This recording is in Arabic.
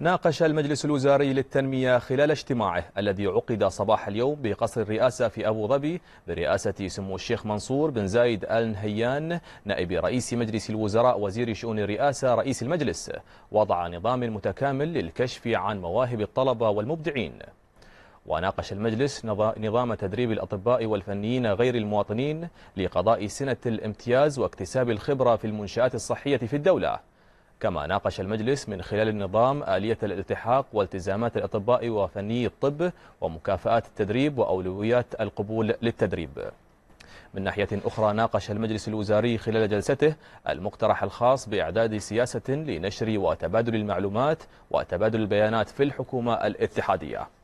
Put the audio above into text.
ناقش المجلس الوزاري للتنمية خلال اجتماعه الذي عقد صباح اليوم بقصر الرئاسة في أبو ظبي برئاسة سمو الشيخ منصور بن زايد آل نهيان نائب رئيس مجلس الوزراء وزير شؤون الرئاسة رئيس المجلس وضع نظام متكامل للكشف عن مواهب الطلبة والمبدعين وناقش المجلس نظام تدريب الأطباء والفنيين غير المواطنين لقضاء سنة الامتياز واكتساب الخبرة في المنشآت الصحية في الدولة كما ناقش المجلس من خلال النظام آلية الالتحاق والتزامات الأطباء وفني الطب ومكافآت التدريب وأولويات القبول للتدريب من ناحية أخرى ناقش المجلس الوزاري خلال جلسته المقترح الخاص بإعداد سياسة لنشر وتبادل المعلومات وتبادل البيانات في الحكومة الاتحادية